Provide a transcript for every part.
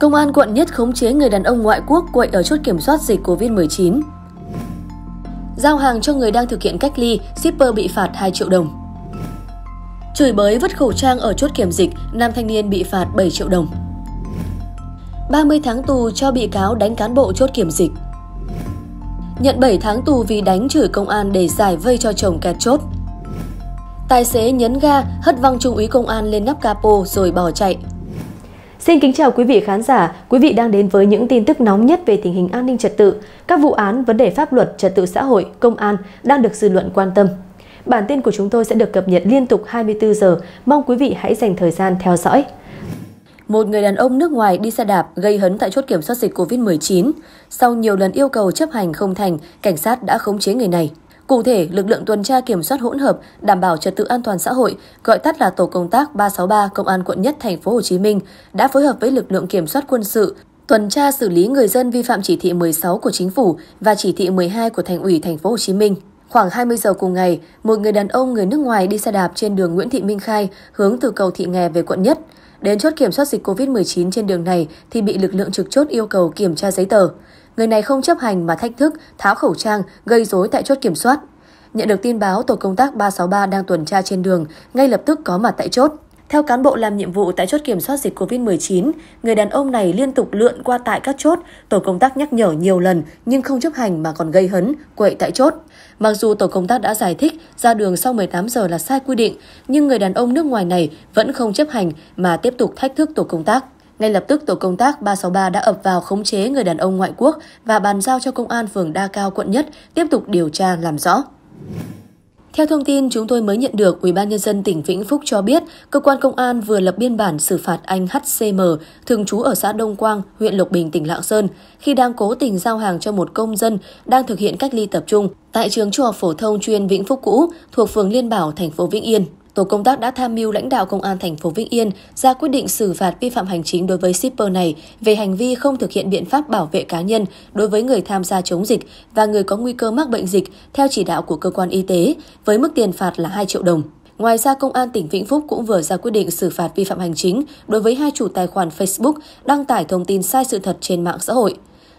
Công an quận Nhất khống chế người đàn ông ngoại quốc quậy ở chốt kiểm soát dịch Covid-19. Giao hàng cho người đang thực hiện cách ly, shipper bị phạt 2 triệu đồng. Chửi bới vứt khẩu trang ở chốt kiểm dịch, nam thanh niên bị phạt 7 triệu đồng. 30 tháng tù cho bị cáo đánh cán bộ chốt kiểm dịch. Nhận 7 tháng tù vì đánh chửi công an để giải vây cho chồng kẹt chốt. Tài xế nhấn ga, hất văng trung úy công an lên nắp capo rồi bỏ chạy. Xin kính chào quý vị khán giả, quý vị đang đến với những tin tức nóng nhất về tình hình an ninh trật tự, các vụ án, vấn đề pháp luật, trật tự xã hội, công an đang được dư luận quan tâm. Bản tin của chúng tôi sẽ được cập nhật liên tục 24 giờ, mong quý vị hãy dành thời gian theo dõi. Một người đàn ông nước ngoài đi xe đạp gây hấn tại chốt kiểm soát dịch COVID-19. Sau nhiều lần yêu cầu chấp hành không thành, cảnh sát đã khống chế người này. Cụ thể, lực lượng tuần tra kiểm soát hỗn hợp đảm bảo trật tự an toàn xã hội, gọi tắt là tổ công tác 363 Công an quận Nhất thành phố Hồ Chí Minh đã phối hợp với lực lượng kiểm soát quân sự tuần tra xử lý người dân vi phạm chỉ thị 16 của chính phủ và chỉ thị 12 của Thành ủy Thành phố Hồ Chí Minh. Khoảng 20 giờ cùng ngày, một người đàn ông người nước ngoài đi xe đạp trên đường Nguyễn Thị Minh Khai hướng từ cầu Thị Nghè về quận Nhất. Đến chốt kiểm soát dịch COVID-19 trên đường này thì bị lực lượng trực chốt yêu cầu kiểm tra giấy tờ. Người này không chấp hành mà thách thức, tháo khẩu trang, gây rối tại chốt kiểm soát. Nhận được tin báo, tổ công tác 363 đang tuần tra trên đường, ngay lập tức có mặt tại chốt. Theo cán bộ làm nhiệm vụ tại chốt kiểm soát dịch COVID-19, người đàn ông này liên tục lượn qua tại các chốt, tổ công tác nhắc nhở nhiều lần nhưng không chấp hành mà còn gây hấn, quậy tại chốt. Mặc dù tổ công tác đã giải thích ra đường sau 18 giờ là sai quy định, nhưng người đàn ông nước ngoài này vẫn không chấp hành mà tiếp tục thách thức tổ công tác. Ngay lập tức tổ công tác 363 đã ập vào khống chế người đàn ông ngoại quốc và bàn giao cho công an phường Đa Cao quận Nhất tiếp tục điều tra làm rõ. Theo thông tin chúng tôi mới nhận được, Ủy ban nhân dân tỉnh Vĩnh Phúc cho biết, cơ quan công an vừa lập biên bản xử phạt anh HCM, thường trú ở xã Đông Quang, huyện Lộc Bình, tỉnh Lạng Sơn, khi đang cố tình giao hàng cho một công dân đang thực hiện cách ly tập trung tại trường trung học phổ thông chuyên Vĩnh Phúc cũ thuộc phường Liên Bảo, thành phố Vĩnh Yên. Tổ công tác đã tham mưu lãnh đạo công an thành phố Vĩnh Yên ra quyết định xử phạt vi phạm hành chính đối với shipper này về hành vi không thực hiện biện pháp bảo vệ cá nhân đối với người tham gia chống dịch và người có nguy cơ mắc bệnh dịch theo chỉ đạo của cơ quan y tế với mức tiền phạt là 2 triệu đồng. Ngoài ra, Công an tỉnh Vĩnh Phúc cũng vừa ra quyết định xử phạt vi phạm hành chính đối với hai chủ tài khoản Facebook đăng tải thông tin sai sự thật trên mạng xã hội.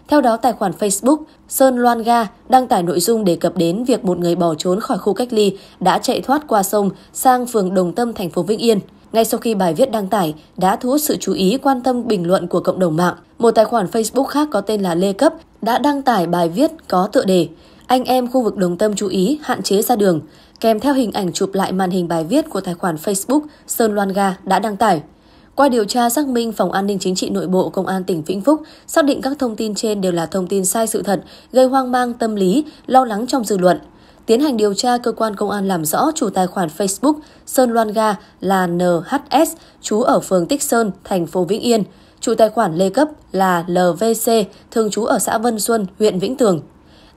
Theo đó, tài khoản Facebook Sơn Loan Ga đăng tải nội dung đề cập đến việc một người bỏ trốn khỏi khu cách ly đã chạy thoát qua sông sang phường Đồng Tâm, thành phố Vĩnh Yên. Ngay sau khi bài viết đăng tải đã thu hút sự chú ý quan tâm bình luận của cộng đồng mạng, một tài khoản Facebook khác có tên là Lê Cấp đã đăng tải bài viết có tựa đề Anh em khu vực Đồng Tâm chú ý hạn chế ra đường, kèm theo hình ảnh chụp lại màn hình bài viết của tài khoản Facebook Sơn Loan Ga đã đăng tải. Qua điều tra xác minh, Phòng An ninh Chính trị Nội bộ Công an tỉnh Vĩnh Phúc xác định các thông tin trên đều là thông tin sai sự thật, gây hoang mang tâm lý, lo lắng trong dư luận. Tiến hành điều tra, cơ quan công an làm rõ chủ tài khoản Facebook Sơn Loan Ga là NHS, chú ở phường Tích Sơn, thành phố Vĩnh Yên. Chủ tài khoản Lê Cấp là LVC, thường trú ở xã Vân Xuân, huyện Vĩnh Tường.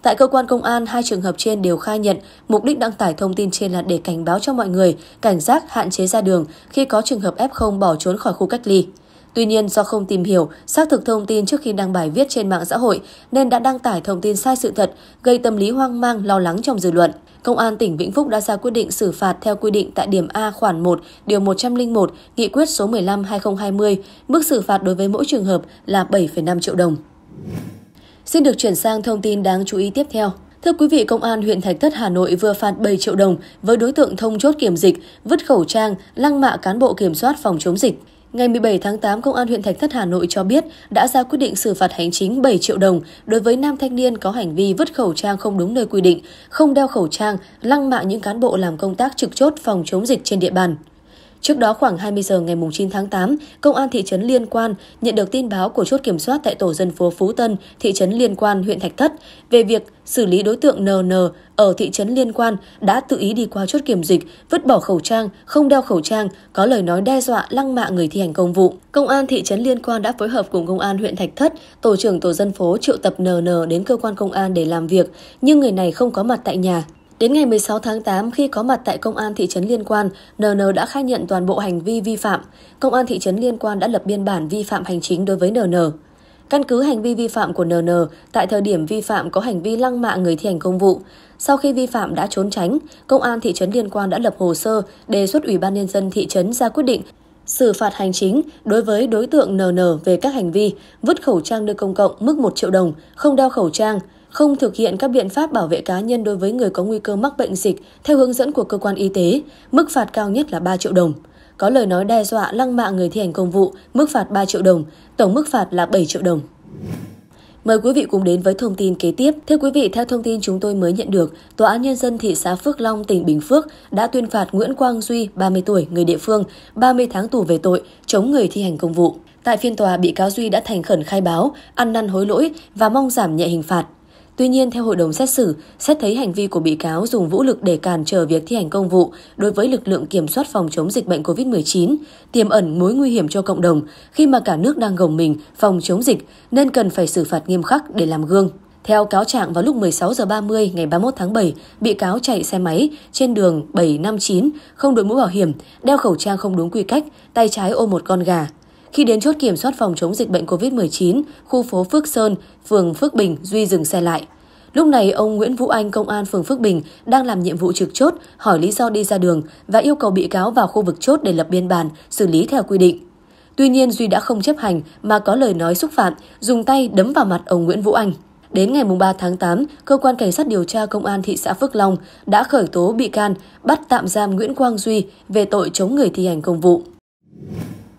Tại cơ quan công an, hai trường hợp trên đều khai nhận mục đích đăng tải thông tin trên là để cảnh báo cho mọi người cảnh giác hạn chế ra đường khi có trường hợp F0 bỏ trốn khỏi khu cách ly. Tuy nhiên, do không tìm hiểu, xác thực thông tin trước khi đăng bài viết trên mạng xã hội nên đã đăng tải thông tin sai sự thật, gây tâm lý hoang mang, lo lắng trong dư luận. Công an tỉnh Vĩnh Phúc đã ra quyết định xử phạt theo quy định tại điểm A khoản 1, điều 101, nghị quyết số 15-2020, mức xử phạt đối với mỗi trường hợp là 7,5 triệu đồng. Xin được chuyển sang thông tin đáng chú ý tiếp theo. Thưa quý vị, Công an huyện Thạch Thất Hà Nội vừa phạt 7 triệu đồng với đối tượng thông chốt kiểm dịch, vứt khẩu trang, lăng mạ cán bộ kiểm soát phòng chống dịch. Ngày 17 tháng 8, Công an huyện Thạch Thất Hà Nội cho biết đã ra quyết định xử phạt hành chính 7 triệu đồng đối với nam thanh niên có hành vi vứt khẩu trang không đúng nơi quy định, không đeo khẩu trang, lăng mạ những cán bộ làm công tác trực chốt phòng chống dịch trên địa bàn. Trước đó khoảng 20 giờ ngày 9 tháng 8, Công an thị trấn Liên Quan nhận được tin báo của chốt kiểm soát tại tổ dân phố Phú Tân, thị trấn Liên Quan, huyện Thạch Thất về việc xử lý đối tượng NN ở thị trấn Liên Quan đã tự ý đi qua chốt kiểm dịch, vứt bỏ khẩu trang, không đeo khẩu trang, có lời nói đe dọa lăng mạ người thi hành công vụ. Công an thị trấn Liên Quan đã phối hợp cùng công an huyện Thạch Thất, tổ trưởng tổ dân phố triệu tập NN đến cơ quan công an để làm việc, nhưng người này không có mặt tại nhà Đến ngày 16 tháng 8, khi có mặt tại Công an thị trấn Liên Quan, NN đã khai nhận toàn bộ hành vi vi phạm. Công an thị trấn Liên Quan đã lập biên bản vi phạm hành chính đối với NN. Căn cứ hành vi vi phạm của NN, tại thời điểm vi phạm có hành vi lăng mạ người thi hành công vụ. Sau khi vi phạm đã trốn tránh, Công an thị trấn Liên Quan đã lập hồ sơ đề xuất Ủy ban Nhân dân thị trấn ra quyết định xử phạt hành chính đối với đối tượng NN về các hành vi vứt khẩu trang nơi công cộng mức 1 triệu đồng, không đeo khẩu trang, không thực hiện các biện pháp bảo vệ cá nhân đối với người có nguy cơ mắc bệnh dịch theo hướng dẫn của cơ quan y tế, mức phạt cao nhất là 3 triệu đồng. Có lời nói đe dọa lăng mạ người thi hành công vụ, mức phạt 3 triệu đồng, tổng mức phạt là 7 triệu đồng. Mời quý vị cùng đến với thông tin kế tiếp. Thưa quý vị, theo thông tin chúng tôi mới nhận được, Tòa án Nhân dân thị xã Phước Long, tỉnh Bình Phước đã tuyên phạt Nguyễn Quang Duy, 30 tuổi, người địa phương, 30 tháng tù về tội chống người thi hành công vụ. Tại phiên tòa, bị cáo Duy đã thành khẩn khai báo, ăn năn hối lỗi và mong giảm nhẹ hình phạt. Tuy nhiên, theo hội đồng xét xử, xét thấy hành vi của bị cáo dùng vũ lực để cản trở việc thi hành công vụ đối với lực lượng kiểm soát phòng chống dịch bệnh COVID-19, tiềm ẩn mối nguy hiểm cho cộng đồng khi mà cả nước đang gồng mình phòng chống dịch nên cần phải xử phạt nghiêm khắc để làm gương. Theo cáo trạng vào lúc 16 giờ 30 ngày 31 tháng 7, bị cáo chạy xe máy trên đường 759, không đội mũ bảo hiểm, đeo khẩu trang không đúng quy cách, tay trái ôm một con gà. Khi đến chốt kiểm soát phòng chống dịch bệnh COVID-19, khu phố Phước Sơn, phường Phước Bình, Duy dừng xe lại. Lúc này, ông Nguyễn Vũ Anh, công an phường Phước Bình, đang làm nhiệm vụ trực chốt, hỏi lý do đi ra đường và yêu cầu bị cáo vào khu vực chốt để lập biên bản, xử lý theo quy định. Tuy nhiên, Duy đã không chấp hành mà có lời nói xúc phạm, dùng tay đấm vào mặt ông Nguyễn Vũ Anh. Đến ngày 3 tháng 8, Cơ quan Cảnh sát điều tra Công an thị xã Phước Long đã khởi tố bị can, bắt tạm giam Nguyễn Quang Duy về tội chống người thi hành công vụ.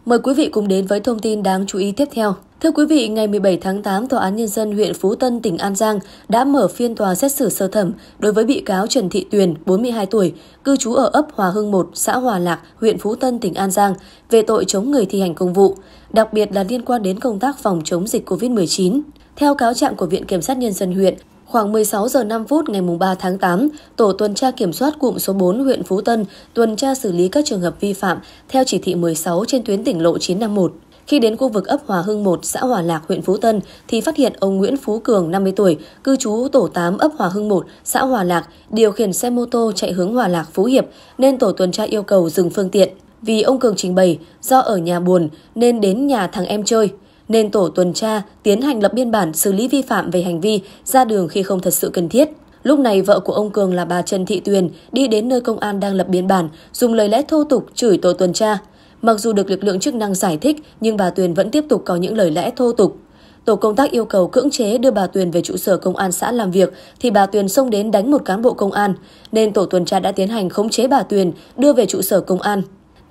Mời quý vị cùng đến với thông tin đáng chú ý tiếp theo. Thưa quý vị, ngày 17 tháng 8, Tòa án Nhân dân huyện Phú Tân, tỉnh An Giang đã mở phiên tòa xét xử sơ thẩm đối với bị cáo Trần Thị Tuyền, 42 tuổi, cư trú ở ấp Hòa Hưng 1, xã Hòa Lạc, huyện Phú Tân, tỉnh An Giang, về tội chống người thi hành công vụ, đặc biệt là liên quan đến công tác phòng chống dịch COVID-19. Theo cáo trạng của Viện Kiểm sát Nhân dân huyện, Khoảng 16 giờ 5 phút ngày 3 tháng 8, Tổ tuần tra kiểm soát cụm số 4 huyện Phú Tân tuần tra xử lý các trường hợp vi phạm theo chỉ thị 16 trên tuyến tỉnh lộ 951. Khi đến khu vực ấp Hòa Hưng 1, xã Hòa Lạc, huyện Phú Tân thì phát hiện ông Nguyễn Phú Cường, 50 tuổi, cư trú tổ 8 ấp Hòa Hưng 1, xã Hòa Lạc, điều khiển xe mô tô chạy hướng Hòa Lạc Phú Hiệp nên tổ tuần tra yêu cầu dừng phương tiện. Vì ông Cường trình bày do ở nhà buồn nên đến nhà thằng em chơi nên tổ tuần tra tiến hành lập biên bản xử lý vi phạm về hành vi ra đường khi không thật sự cần thiết. Lúc này vợ của ông Cường là bà Trần Thị Tuyền đi đến nơi công an đang lập biên bản, dùng lời lẽ thô tục chửi tổ tuần tra. Mặc dù được lực lượng chức năng giải thích nhưng bà Tuyền vẫn tiếp tục có những lời lẽ thô tục. Tổ công tác yêu cầu cưỡng chế đưa bà Tuyền về trụ sở công an xã làm việc thì bà Tuyền xông đến đánh một cán bộ công an, nên tổ tuần tra đã tiến hành khống chế bà Tuyền đưa về trụ sở công an.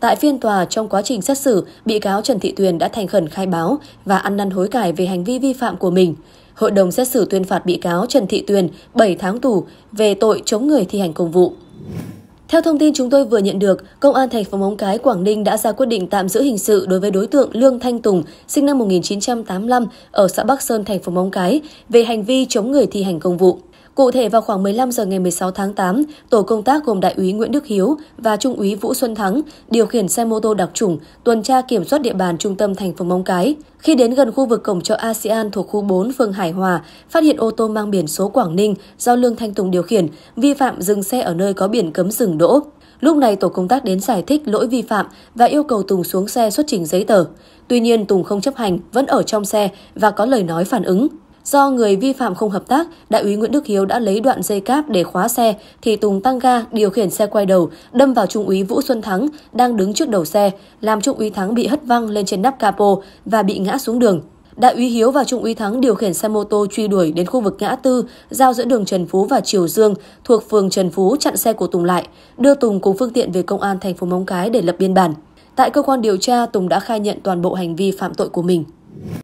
Tại phiên tòa, trong quá trình xét xử, bị cáo Trần Thị Tuyền đã thành khẩn khai báo và ăn năn hối cải về hành vi vi phạm của mình. Hội đồng xét xử tuyên phạt bị cáo Trần Thị Tuyền 7 tháng tù về tội chống người thi hành công vụ. Theo thông tin chúng tôi vừa nhận được, Công an thành phố Móng Cái, Quảng Ninh đã ra quyết định tạm giữ hình sự đối với đối tượng Lương Thanh Tùng, sinh năm 1985, ở xã Bắc Sơn, thành phố Móng Cái, về hành vi chống người thi hành công vụ. Cụ thể vào khoảng 15 giờ ngày 16 tháng 8, tổ công tác gồm đại úy Nguyễn Đức Hiếu và trung úy Vũ Xuân Thắng điều khiển xe mô tô đặc chủng tuần tra kiểm soát địa bàn trung tâm thành phố Móng Cái. Khi đến gần khu vực cổng chợ ASEAN thuộc khu 4 phường Hải Hòa, phát hiện ô tô mang biển số Quảng Ninh do Lương Thanh Tùng điều khiển vi phạm dừng xe ở nơi có biển cấm dừng đỗ. Lúc này tổ công tác đến giải thích lỗi vi phạm và yêu cầu Tùng xuống xe xuất trình giấy tờ. Tuy nhiên Tùng không chấp hành, vẫn ở trong xe và có lời nói phản ứng. Do người vi phạm không hợp tác, đại úy Nguyễn Đức Hiếu đã lấy đoạn dây cáp để khóa xe, thì Tùng tăng ga điều khiển xe quay đầu, đâm vào Trung úy Vũ Xuân Thắng đang đứng trước đầu xe, làm Trung úy Thắng bị hất văng lên trên nắp capo và bị ngã xuống đường. Đại úy Hiếu và Trung úy Thắng điều khiển xe mô tô truy đuổi đến khu vực ngã tư giao giữa đường Trần Phú và Triều Dương thuộc phường Trần Phú chặn xe của Tùng lại, đưa Tùng cùng phương tiện về công an thành phố Móng Cái để lập biên bản. Tại cơ quan điều tra, Tùng đã khai nhận toàn bộ hành vi phạm tội của mình.